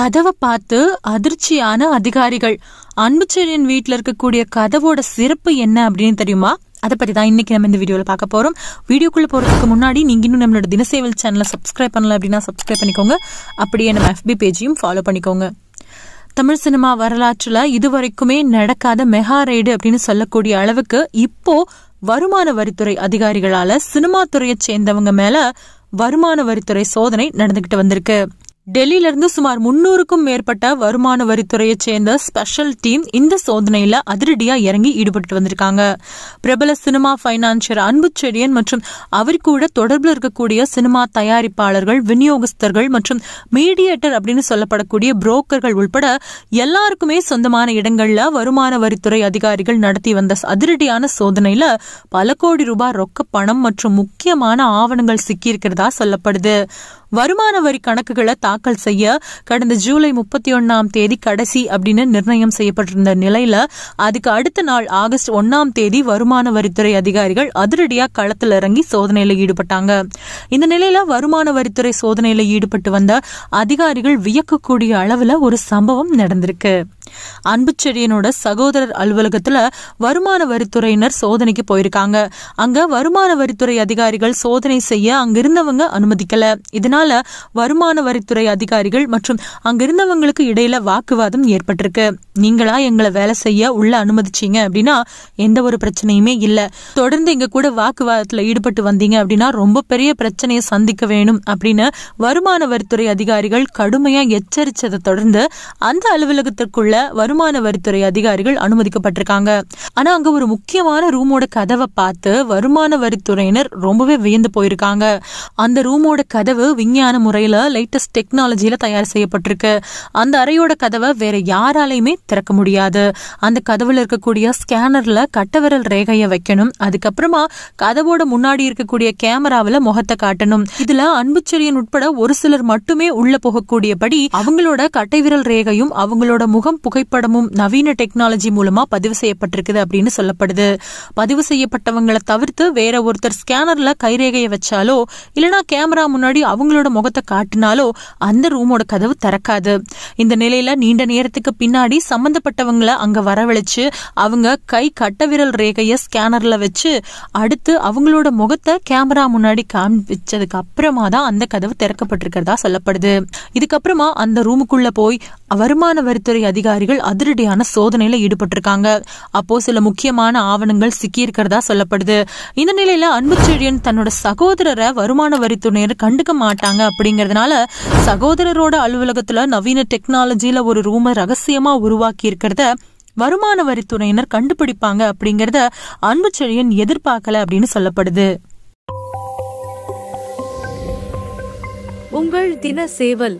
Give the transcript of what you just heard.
கதவை பார்த்து அதிர்ச்சியான அதிகாரிகள் அன்புச்செழியன் வீட்டில் இருக்கக்கூடிய கதவோட சிறப்பு என்ன அப்படின்னு தெரியுமா அதை பற்றி தான் இன்றைக்கி நம்ம இந்த வீடியோவில் பார்க்க போகிறோம் வீடியோக்குள்ளே போகிறதுக்கு முன்னாடி நீங்கள் இன்னும் நம்மளோட தினசேவல் சேனலை சப்ஸ்கிரைப் பண்ணல அப்படின்னா சப்ஸ்கிரைப் பண்ணிக்கோங்க அப்படியே நம்ம எஃபி பேஜையும் ஃபாலோ பண்ணிக்கோங்க தமிழ் சினிமா வரலாற்றில் இதுவரைக்குமே நடக்காத மெகா ரைடு அப்படின்னு சொல்லக்கூடிய அளவுக்கு இப்போ வருமான வரித்துறை அதிகாரிகளால் சினிமா துறையை சேர்ந்தவங்க மேலே வருமான வரித்துறை சோதனை நடந்துக்கிட்டு வந்திருக்கு டெல்லியிலிருந்து சுமார் முன்னூறுக்கும் மேற்பட்ட வருமான வரித்துறையைச் சேர்ந்த ஸ்பெஷல் டீம் இந்த சோதனையில் அதிரடியா இறங்கி ஈடுபட்டு வந்திருக்காங்க பிரபல சினிமா பைனான்சியர் அன்பு செடியன் மற்றும் அவர் கூட தொடர்பில் இருக்கக்கூடிய சினிமா தயாரிப்பாளர்கள் விநியோகஸ்தர்கள் மற்றும் மீடியேட்டர் அப்படின்னு சொல்லப்படக்கூடிய புரோக்கர்கள் உள்பட எல்லாருக்குமே சொந்தமான இடங்கள்ல வருமான வரித்துறை அதிகாரிகள் நடத்தி வந்த அதிரடியான சோதனையில பல கோடி ரூபாய் ரொக்க பணம் மற்றும் முக்கியமான ஆவணங்கள் சிக்கியிருக்கிறதா சொல்லப்படுது வருமான வரி கணக்குகளை தாக்கல் செய்ய கடந்த ஜூலை முப்பத்தி ஒன்னாம் தேதி கடைசி அப்படின்னு நிர்ணயம் செய்யப்பட்டிருந்த நிலையில அதுக்கு அடுத்த நாள் ஆகஸ்ட் ஒன்னாம் தேதி வருமான வரித்துறை அதிகாரிகள் அதிரடியா களத்தில் இறங்கி சோதனையில் ஈடுபட்டாங்க இந்த நிலையில வருமான வரித்துறை சோதனையில் ஈடுபட்டு வந்த அதிகாரிகள் வியக்கக்கூடிய அளவில் ஒரு சம்பவம் நடந்திருக்கு அன்பு செடியனோட சகோதரர் அலுவலகத்தில் வருமான வரித்துறையினர் சோதனைக்கு போயிருக்காங்க அங்க வருமான வரித்துறை அதிகாரிகள் சோதனை செய்ய அங்கிருந்தவங்க அனுமதிக்கல இதனால வருமான வரித்துறை அதிகாரிகள் மற்றும் அங்கிருந்தவங்களுக்கு இடையில வாக்குவாதம் ஏற்பட்டிருக்கு நீங்களா எங்களை வேலை செய்ய உள்ள அனுமதிச்சீங்க அப்படின்னா எந்த ஒரு பிரச்சனையுமே இல்லை தொடர்ந்து இங்க கூட வாக்குவாதத்தில் ஈடுபட்டு வந்தீங்க அப்படின்னா ரொம்ப பெரிய பிரச்சனையை சந்திக்க வேணும் அப்படின்னு வருமான வரித்துறை அதிகாரிகள் கடுமையா எச்சரித்ததை தொடர்ந்து அந்த அலுவலகத்திற்குள்ள வருமான வரித்துறை அதிகாரிகள் அனுமதிக்கப்பட்டிருக்காங்க ஆனா அங்க ஒரு முக்கியமான ரூமோட கதவை பார்த்து வருமான வரித்துறையினர் ரொம்பவே வியந்து போயிருக்காங்க அந்த ரூமோட கதவு விஞ்ஞான முறையில லேட்டஸ்ட் டெக்னாலஜியில தயார் செய்யப்பட்டிருக்கு அந்த அறையோட கதவை வேற யாராலையுமே திறக்க முடியாது அந்த கதவுல இருக்கக்கூடிய ஸ்கேனர்ல கட்டவிரல் ரேகையை வைக்கணும் அதுக்கப்புறமா கதவோட முன்னாடி இருக்கக்கூடிய கேமராவில முகத்தை காட்டணும் இதுல அன்புச்செழியன் உட்பட ஒரு சிலர் மட்டுமே உள்ள போகக்கூடியபடி அவங்களோட கட்டைவிரல் ரேகையும் அவங்களோட முகம் புகைப்படமும் நவீன டெக்னாலஜி மூலமா பதிவு செய்யப்பட்டிருக்குது அப்படின்னு சொல்லப்படுது பதிவு செய்யப்பட்டவங்களை தவிர்த்து வேற ஒருத்தர் ஸ்கேனர்ல கைரேகையை வச்சாலோ இல்லனா கேமரா முன்னாடி அவங்களோட முகத்தை காட்டினாலோ அந்த ரூமோட கதவு திறக்காது இந்த நிலையில நீண்ட நேரத்துக்கு பின்னாடி சம்பந்தப்பட்டவங்களை அங்க வரவழைச்சு அவங்க கை கட்டவிரல் ரேகைய ரேகையை ஸ்கேனர்ல வச்சு அடுத்து அவங்களோட முகத்தை கேமரா முன்னாடி காமிச்சதுக்கு அப்புறமா தான் அந்த கதவு திறக்கப்பட்டிருக்கிறதா சொல்லப்படுது இதுக்கப்புறமா அந்த ரூமுக்குள்ள போய் வருமான வரித்துறை அதிகாரிகள் அதிரடியான சோதனையில ஈடுபட்டிருக்காங்க அப்போ சில முக்கியமான ஆவணங்கள் சிக்கியிருக்கிறதா சொல்லப்படுது இந்த நிலையில அன்புச்செழியன் தன்னோட சகோதரரை வருமான வரித்துறையினர் கண்டுக்க மாட்டாங்க அப்படிங்கறதுனால சகோதரரோட அலுவலகத்துல நவீன டெக்னாலஜியில ஒரு ரூமை ரகசியமா உருவாக்கி இருக்கிறத வருமான வரித்துறையினர் கண்டுபிடிப்பாங்க அப்படிங்கறத அன்புச்செழியன் எதிர்பார்க்கல அப்படின்னு சொல்லப்படுது உங்கள் தின சேவல்